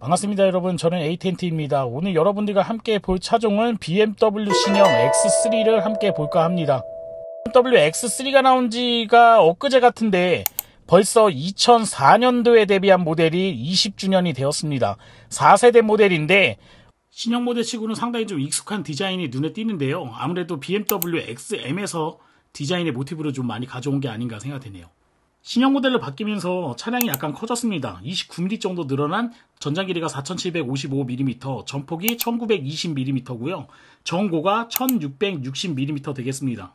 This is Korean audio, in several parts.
반갑습니다 여러분 저는 a t t 입니다 오늘 여러분들과 함께 볼 차종은 BMW 신형 X3를 함께 볼까 합니다 BMW X3가 나온 지가 엊그제 같은데 벌써 2004년도에 데뷔한 모델이 20주년이 되었습니다 4세대 모델인데 신형 모델치고는 상당히 좀 익숙한 디자인이 눈에 띄는데요 아무래도 BMW XM에서 디자인의 모티브를좀 많이 가져온 게 아닌가 생각되네요 신형 모델로 바뀌면서 차량이 약간 커졌습니다. 29mm 정도 늘어난 전장 길이가 4755mm, 전폭이 1920mm고요. 전고가 1660mm 되겠습니다.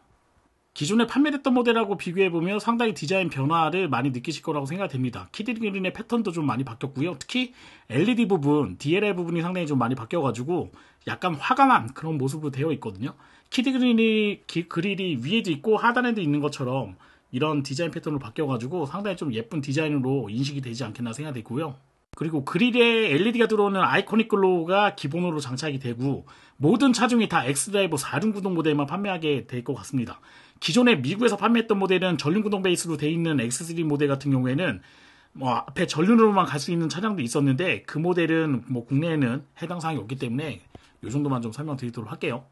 기존에 판매됐던 모델하고 비교해보면 상당히 디자인 변화를 많이 느끼실 거라고 생각됩니다. 키드그린의 패턴도 좀 많이 바뀌었고요. 특히 LED 부분, DLL 부분이 상당히 좀 많이 바뀌어가지고 약간 화가 난 그런 모습으로 되어 있거든요. 키드그린이 그릴이 위에도 있고 하단에도 있는 것처럼 이런 디자인 패턴으로 바뀌어가지고 상당히 좀 예쁜 디자인으로 인식이 되지 않겠나 생각되고요. 그리고 그릴에 LED가 들어오는 아이코닉 글로우가 기본으로 장착이 되고 모든 차종이 다 X드라이버 4륜 구동 모델만 판매하게 될 것 같습니다. 기존에 미국에서 판매했던 모델은 전륜 구동 베이스로 되어 있는 X3 모델 같은 경우에는 뭐 앞에 전륜으로만 갈 수 있는 차량도 있었는데 그 모델은 뭐 국내에는 해당 사항이 없기 때문에 이 정도만 좀 설명드리도록 할게요.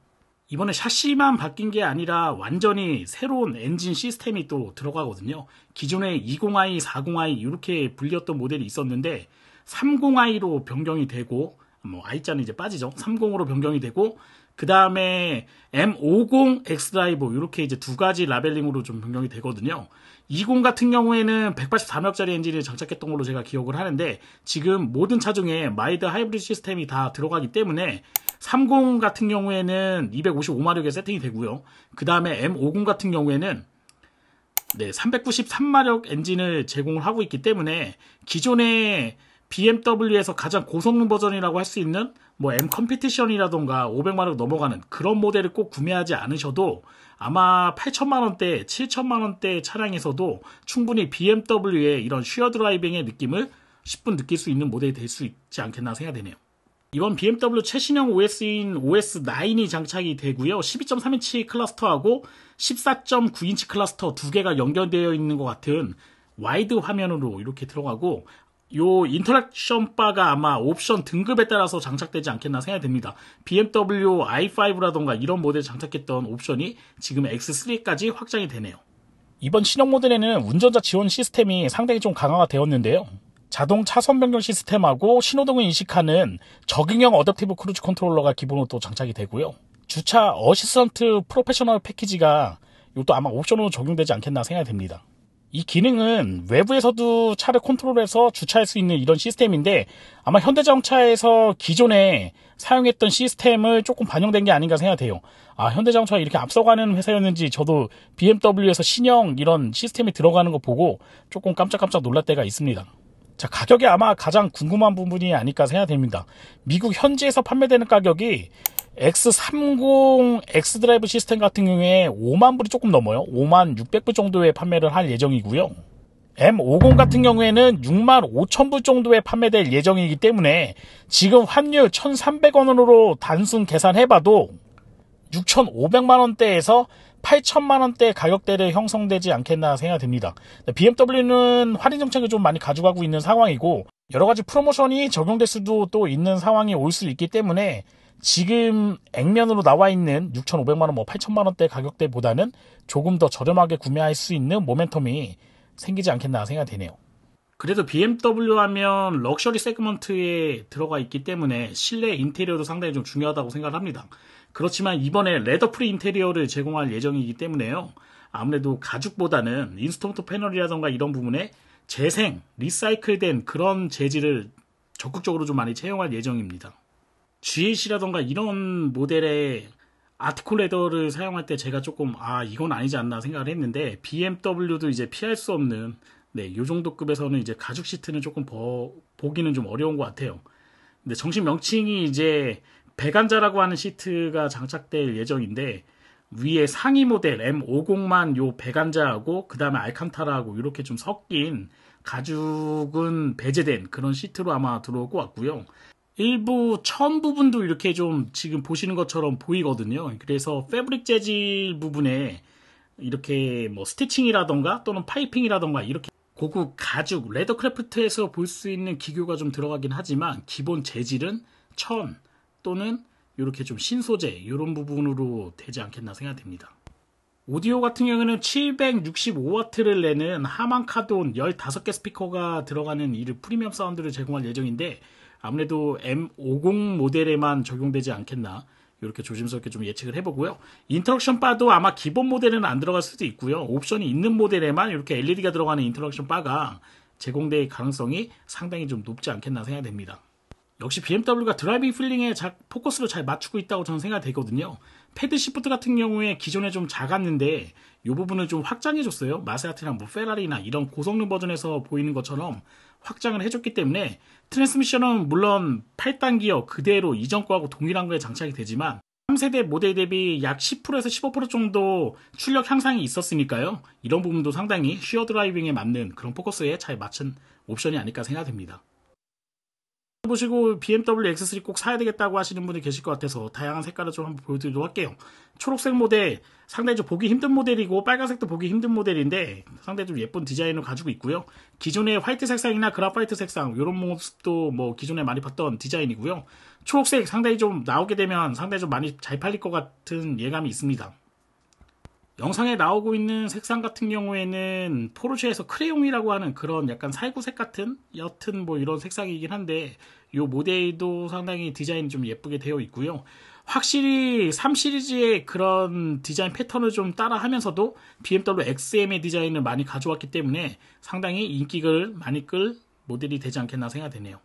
이번에 샤시만 바뀐 게 아니라 완전히 새로운 엔진 시스템이 또 들어가거든요. 기존에 20i, 40i 이렇게 불렸던 모델이 있었는데 30i로 변경이 되고 뭐 i자는 이제 빠지죠. 30으로 변경이 되고 그 다음에 M50X 드라이브 이렇게 이제 두 가지 라벨링으로 좀 변경이 되거든요. 20 같은 경우에는 184마력짜리 엔진을 장착했던 걸로 제가 기억을 하는데 지금 모든 차종에 마이드 하이브리드 시스템이 다 들어가기 때문에 30 같은 경우에는 255마력에 세팅이 되고요. 그 다음에 M50 같은 경우에는 네, 393마력 엔진을 제공을 하고 있기 때문에 기존에 BMW에서 가장 고성능 버전이라고 할 수 있는 뭐 M 컴피티션이라던가 500만원 넘어가는 그런 모델을 꼭 구매하지 않으셔도 아마 8천만원대, 7천만원대 차량에서도 충분히 BMW의 이런 쉬어 드라이빙의 느낌을 10분 느낄 수 있는 모델이 될 수 있지 않겠나 생각되네요. 이번 BMW 최신형 OS인 OS9이 장착이 되고요. 12.3인치 클러스터하고 14.9인치 클러스터 두 개가 연결되어 있는 것 같은 와이드 화면으로 이렇게 들어가고 요 인터랙션 바가 아마 옵션 등급에 따라서 장착되지 않겠나 생각이 됩니다 BMW i5라던가 이런 모델 장착했던 옵션이 지금 X3까지 확장이 되네요. 이번 신형 모델에는 운전자 지원 시스템이 상당히 좀 강화가 되었는데요. 자동 차선 변경 시스템하고 신호등을 인식하는 적응형 어댑티브 크루즈 컨트롤러가 기본으로 또 장착이 되고요. 주차 어시스턴트 프로페셔널 패키지가 이것도 아마 옵션으로 적용되지 않겠나 생각이 됩니다. 이 기능은 외부에서도 차를 컨트롤해서 주차할 수 있는 이런 시스템인데 아마 현대자동차에서 기존에 사용했던 시스템을 조금 반영된 게 아닌가 생각돼요. 아현대자동차 이렇게 앞서가는 회사였는지 저도 BMW에서 신형 이런 시스템이 들어가는 거 보고 조금 깜짝깜짝 놀랄 때가 있습니다. 자 가격이 아마 가장 궁금한 부분이 아닐까 생각됩니다. 미국 현지에서 판매되는 가격이 X30 X 드라이브 시스템 같은 경우에 5만 불이 조금 넘어요. 5만 600불 정도에 판매를 할 예정이고요. M50 같은 경우에는 6만 5천 불 정도에 판매될 예정이기 때문에 지금 환율 1,300원으로 단순 계산해봐도 6,500만 원대에서 8천만 원대 가격대를 형성되지 않겠나 생각됩니다 네, BMW는 할인 정책을 좀 많이 가져가고 있는 상황이고 여러 가지 프로모션이 적용될 수도 또 있는 상황이 올 수 있기 때문에 지금 액면으로 나와 있는 6,500만 원, 뭐8 0만 원대 가격대보다는 조금 더 저렴하게 구매할 수 있는 모멘텀이 생기지 않겠나 생각이 되네요. 그래도 BMW 하면 럭셔리 세그먼트에 들어가 있기 때문에 실내 인테리어도 상당히 좀 중요하다고 생각을 합니다. 그렇지만 이번에 레더프리 인테리어를 제공할 예정이기 때문에요. 아무래도 가죽보다는 인스턴트 패널이라던가 이런 부분에 재생, 리사이클된 그런 재질을 적극적으로 좀 많이 채용할 예정입니다. GAC라던가 이런 모델의 아티콜레더를 사용할 때 제가 조금 아 이건 아니지 않나 생각을 했는데 BMW도 이제 피할 수 없는 네, 요 정도 급에서는 이제 가죽 시트는 조금 버, 보기는 좀 어려운 것 같아요. 근데 정식 명칭이 이제 배관자라고 하는 시트가 장착될 예정인데 위에 상위 모델 M50만 요 배관자하고 그 다음에 알칸타라하고 이렇게 좀 섞인 가죽은 배제된 그런 시트로 아마 들어올 것 같고요. 일부 천 부분도 이렇게 좀 지금 보시는 것처럼 보이거든요. 그래서 패브릭 재질 부분에 이렇게 뭐 스티칭이라던가 또는 파이핑이라던가 이렇게 고급 가죽 레더크래프트에서 볼 수 있는 기교가 좀 들어가긴 하지만 기본 재질은 천 또는 이렇게 좀 신소재 이런 부분으로 되지 않겠나 생각됩니다. 오디오 같은 경우에는 765W를 내는 하만카돈 15개 스피커가 들어가는 이를 프리미엄 사운드를 제공할 예정인데 아무래도 M50 모델에만 적용되지 않겠나 이렇게 조심스럽게 좀 예측을 해보고요. 인터럭션 바도 아마 기본 모델에는 안 들어갈 수도 있고요. 옵션이 있는 모델에만 이렇게 LED가 들어가는 인터럭션 바가 제공될 가능성이 상당히 좀 높지 않겠나 생각됩니다. 역시 BMW가 드라이빙 필링에 자, 포커스를 잘 맞추고 있다고 저는 생각되거든요. 패드 시프트 같은 경우에 기존에 좀 작았는데 이 부분을 좀 확장해줬어요. 마세라티나 뭐 페라리나 이런 고성능 버전에서 보이는 것처럼 확장을 해줬기 때문에 트랜스미션은 물론 8단 기어 그대로 이전 거하고 동일한 거에 장착이 되지만 3세대 모델 대비 약 10%에서 15% 정도 출력 향상이 있었으니까요. 이런 부분도 상당히 쉬어 드라이빙에 맞는 그런 포커스에 잘 맞춘 옵션이 아닐까 생각됩니다. 보시고 BMW X3 꼭 사야 되겠다고 하시는 분이 계실 것 같아서 다양한 색깔을 좀 한번 보여드리도록 할게요. 초록색 모델 상당히 좀 보기 힘든 모델이고 빨간색도 보기 힘든 모델인데 상당히 좀 예쁜 디자인을 가지고 있고요. 기존의 화이트 색상이나 그라파이트 색상 이런 모습도 뭐 기존에 많이 봤던 디자인이고요. 초록색 상당히 좀 나오게 되면 상당히 좀 많이 잘 팔릴 것 같은 예감이 있습니다. 영상에 나오고 있는 색상 같은 경우에는 포르쉐에서 크레용이라고 하는 그런 약간 살구색 같은 여튼 뭐 이런 색상이긴 한데 이 모델도 상당히 디자인좀 예쁘게 되어 있고요. 확실히 3 시리즈의 그런 디자인 패턴을 좀 따라하면서도 BMW XM의 디자인을 많이 가져왔기 때문에 상당히 인기를 많이 끌 모델이 되지 않겠나 생각되네요.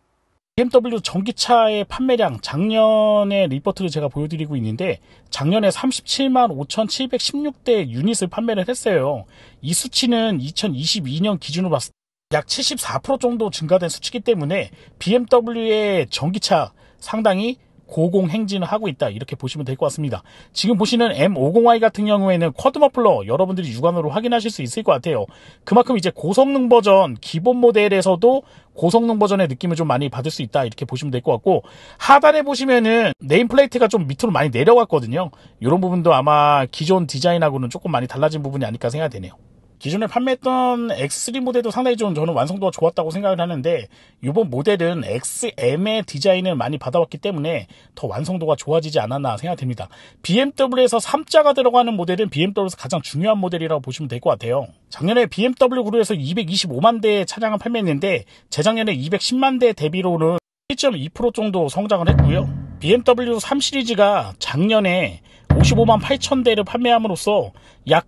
BMW 전기차의 판매량 작년에 리포트를 제가 보여드리고 있는데 작년에 37만 5,716대 유닛을 판매를 했어요. 이 수치는 2022년 기준으로 봤을 때 약 74% 정도 증가된 수치이기 때문에 BMW의 전기차 상당히 고공 행진을 하고 있다 이렇게 보시면 될 것 같습니다 지금 보시는 M50i 같은 경우에는 쿼드 머플러 여러분들이 육안으로 확인하실 수 있을 것 같아요 그만큼 이제 고성능 버전 기본 모델에서도 고성능 버전의 느낌을 좀 많이 받을 수 있다 이렇게 보시면 될 것 같고 하단에 보시면은 네임플레이트가 좀 밑으로 많이 내려갔거든요 이런 부분도 아마 기존 디자인하고는 조금 많이 달라진 부분이 아닐까 생각이 되네요 기존에 판매했던 X3 모델도 상당히 좀 저는 완성도가 좋았다고 생각을 하는데 이번 모델은 XM의 디자인을 많이 받아왔기 때문에 더 완성도가 좋아지지 않았나 생각됩니다. BMW에서 3자가 들어가는 모델은 BMW에서 가장 중요한 모델이라고 보시면 될 것 같아요. 작년에 BMW 그룹에서 225만 대의 차량을 판매했는데 재작년에 210만 대 대비로는 1.2% 정도 성장을 했고요. BMW 3 시리즈가 작년에 55만 8천 대를 판매함으로써 약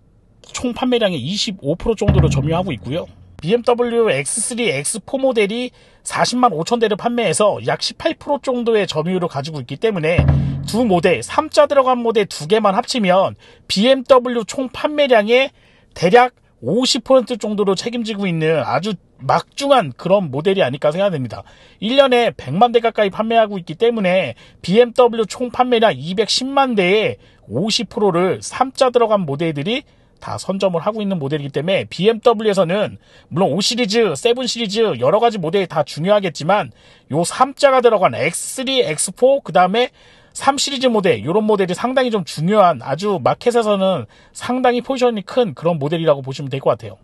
총 판매량의 25% 정도를 점유하고 있고요. BMW X3, X4 모델이 40만 5천 대를 판매해서 약 18% 정도의 점유율을 가지고 있기 때문에 두 모델, 3자 들어간 모델 두 개만 합치면 BMW 총 판매량의 대략 50% 정도로 책임지고 있는 아주 막중한 그런 모델이 아닐까 생각됩니다. 1년에 100만 대 가까이 판매하고 있기 때문에 BMW 총 판매량 210만 대의 50%를 3자 들어간 모델들이 다 선점을 하고 있는 모델이기 때문에 BMW에서는 물론 5 시리즈, 7 시리즈 여러 가지 모델이 다 중요하겠지만 요 3자가 들어간 X3, X4 그다음에 3 시리즈 모델 이런 모델이 상당히 좀 중요한 아주 마켓에서는 상당히 포지션이 큰 그런 모델이라고 보시면 될 것 같아요.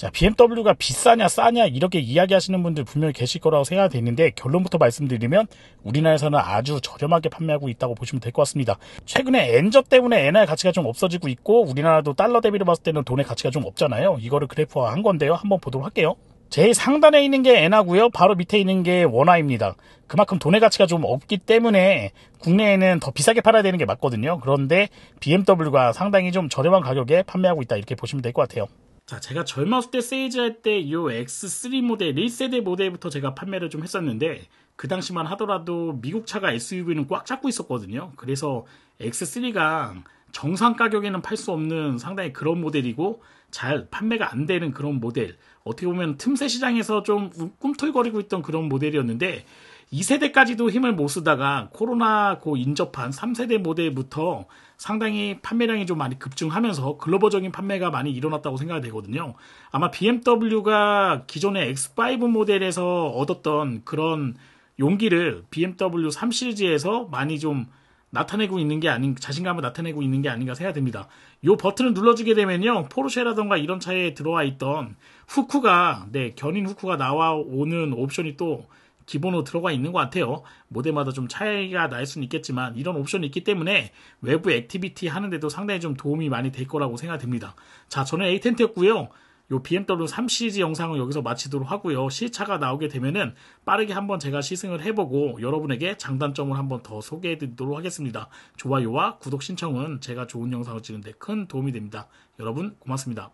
자, BMW가 비싸냐, 싸냐, 이렇게 이야기하시는 분들 분명히 계실 거라고 생각이 되는데, 결론부터 말씀드리면, 우리나라에서는 아주 저렴하게 판매하고 있다고 보시면 될 것 같습니다. 최근에 엔저 때문에 엔화의 가치가 좀 없어지고 있고, 우리나라도 달러 대비로 봤을 때는 돈의 가치가 좀 없잖아요. 이거를 그래프화 한 건데요. 한번 보도록 할게요. 제일 상단에 있는 게 엔화고요. 바로 밑에 있는 게 원화입니다. 그만큼 돈의 가치가 좀 없기 때문에 국내에는 더 비싸게 팔아야 되는 게 맞거든요. 그런데 BMW가 상당히 좀 저렴한 가격에 판매하고 있다 이렇게 보시면 될 것 같아요. 자, 제가 젊었을 때 세일할 때 이 X3 모델 1세대 모델부터 제가 판매를 좀 했었는데 그 당시만 하더라도 미국 차가 SUV는 꽉 잡고 있었거든요. 그래서 X3가 정상 가격에는 팔 수 없는 상당히 그런 모델이고 잘 판매가 안 되는 그런 모델 어떻게 보면 틈새 시장에서 좀 꿈틀거리고 있던 그런 모델이었는데 2세대까지도 힘을 못 쓰다가 코로나 고 인접한 3세대 모델부터 상당히 판매량이 좀 많이 급증하면서 글로벌적인 판매가 많이 일어났다고 생각이 되거든요. 아마 BMW가 기존의 X5 모델에서 얻었던 그런 용기를 BMW 3 시리즈에서 많이 좀 나타내고 있는 게 아닌 자신감을 나타내고 있는 게 아닌가 생각됩니다. 이 버튼을 눌러주게 되면요 포르쉐라던가 이런 차에 들어와 있던 후크가 네 견인 후크가 나와 오는 옵션이 또 기본으로 들어가 있는 것 같아요. 모델마다 좀 차이가 날 수는 있겠지만 이런 옵션이 있기 때문에 외부 액티비티 하는데도 상당히 좀 도움이 많이 될 거라고 생각됩니다. 자, 저는 A10였고요. 요 BMW 3시리즈 영상을 여기서 마치도록 하고요. 시차가 나오게 되면은 빠르게 한번 제가 시승을 해보고 여러분에게 장단점을 한번 더 소개해드리도록 하겠습니다. 좋아요와 구독 신청은 제가 좋은 영상을 찍는데 큰 도움이 됩니다. 여러분 고맙습니다.